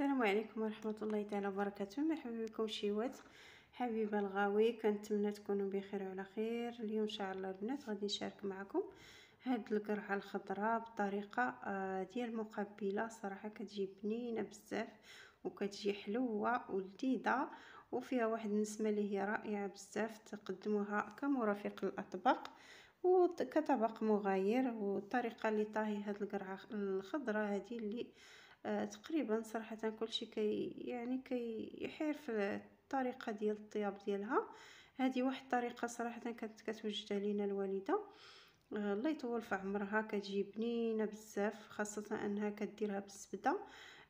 السلام عليكم ورحمه الله تعالى وبركاته مرحبا بكم شيوات حبيبه الغاوي كنتمنى تكونوا بخير وعلى خير اليوم ان شاء الله البنات غادي نشارك معكم هاد القرعه الخضراء بطريقه آه، ديال مقبله صراحه كتجي بنينه بزاف وكتجي حلوه ولذيذه وفيها واحد النسمه اللي هي رائعه بزاف تقدموها كمرافق الاطباق وكطبق مغاير والطريقه اللي طاهي هاد القرعه الخضراء هذه اللي آه، تقريبا صراحه كلشي كي يعني كيحير في الطريقه ديال الطياب ديالها هذه واحد الطريقه صراحه كانت كتوجدها لينا الوالده آه، الله يطول في عمرها كتجي بنينه بزاف خاصه انها كديرها بالزبده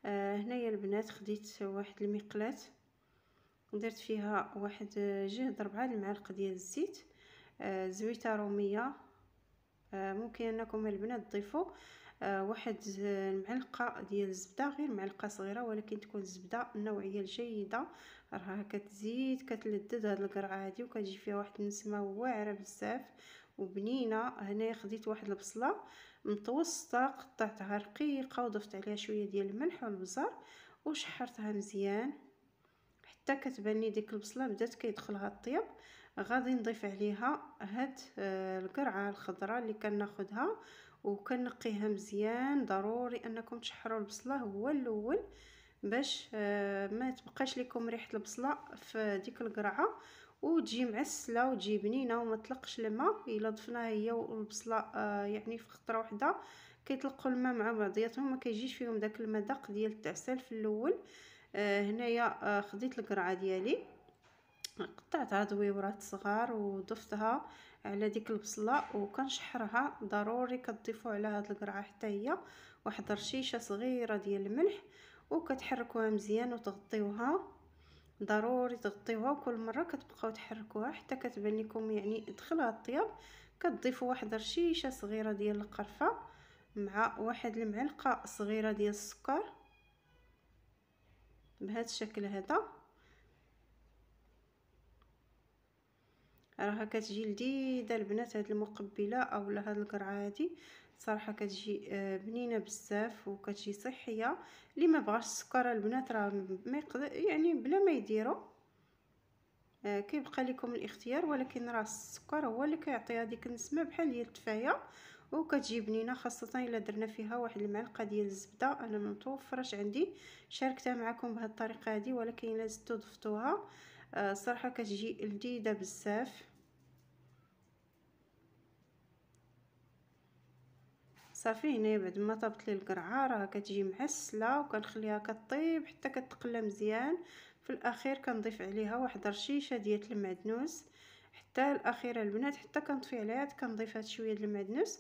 آه، هنايا البنات خديت واحد المقلاه درت فيها واحد جهد ربعة المعالق ديال الزيت زويته روميه ممكن انكم البنات تضيفوا آه، واحد المعلقه ديال الزبده غير معلقه صغيره ولكن تكون الزبده النوعيه الجيده راه كتزيد كتلذذ هاد القرعه هادي وكتجي فيها واحد النسمه واعره بزاف وبنينه هنا خديت واحد البصله متوسطه قطعتها رقيقه وضفت عليها شويه ديال الملح والبزار وشحرتها مزيان حتى كتبان لي ديك البصله بدات كيدخلها الطيب غادي نضيف عليها هاد آه، القرعه الخضراء اللي كناخدها وكنقيها مزيان ضروري انكم تشحروا البصله هو الاول باش آه، ما تبقاش لكم ريحه البصله في ديك القرعه وتجي معسله وتجي بنينه وما تلقش الماء الا ضفناها هي والبصله آه، يعني في خطره واحده كيطلقوا الماء مع بعضياتهم ما كيجيش فيهم داك المذاق ديال التعسل في الاول هنايا خديت القرعه ديالي قطعت دويورات صغار وضفتها على ديك البصله وكنشحرها ضروري كتضيفوا على هاد القرعه حتى هي واحد رشيشه صغيره ديال الملح وكتحركوها مزيان وتغطيوها ضروري تغطيوها وكل مره كتبقاو تحركوها حتى كتبان لكم يعني دخلها الطياب كتضيفوا واحد رشيشه صغيره ديال القرفه مع واحد المعلقه صغيره ديال السكر بهذا الشكل هذا راها كتجي لذيذه البنات هاد المقبله اولا هاد القرعه هادي صراحه كتجي آه، بنينه بزاف وكتجي صحيه اللي ما بغاش السكر البنات راه ما يقدر يعني بلا ما يديرو آه، كيبقى لكم الاختيار ولكن راه السكر هو اللي كيعطي هذيك النسمه بحال هي التفايه وكتجي بنينه خاصه الا درنا فيها واحد المعلقه ديال الزبده انا ما متوفرش عندي شاركتها معكم بهذه الطريقه هذه ولكن الا زدتو ضفتوها آه، الصراحه كتجي لذيذه بزاف صافي هنايا بعد ما طابت لي القرعه راه كتجي معسله وكنخليها كطيب حتى كتقلى مزيان في الاخير كنضيف عليها واحد رشيشه ديال المعدنوس حتى الاخيره البنات حتى كنطفي عليها كنضيف هاد شويه ديال المعدنوس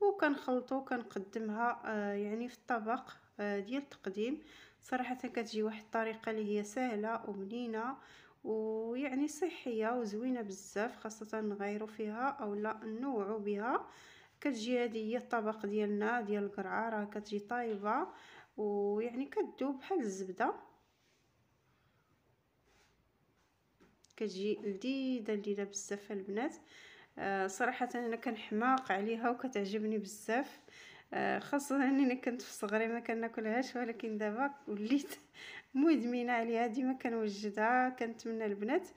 وكنخلطو كنقدمها آه يعني في الطبق آه ديال التقديم صراحه كتجي واحد الطريقه اللي هي سهله وبنينه ويعني صحيه وزوينه بزاف خاصه نغيرو فيها اولا نوعو بها كتجي هذه هي الطبق ديالنا ديال القرعه راه كتجي طايبه ويعني كتذوب بحال الزبده كتجي لذيذه لذيذه بزاف البنات آه صراحه انا كنحماق عليها وكتعجبني بزاف آه، خاصه انني كنت في صغري ما ناكلهاش ولكن دابا وليت مدمنه عليها ديما كنوجدها كنتمنى البنات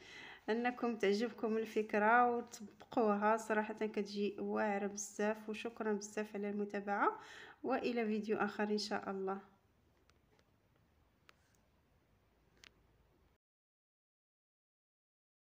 انكم تعجبكم الفكره وتطبقوها صراحه كتجي واعره بزاف وشكرا بزاف على المتابعه والى فيديو اخر ان شاء الله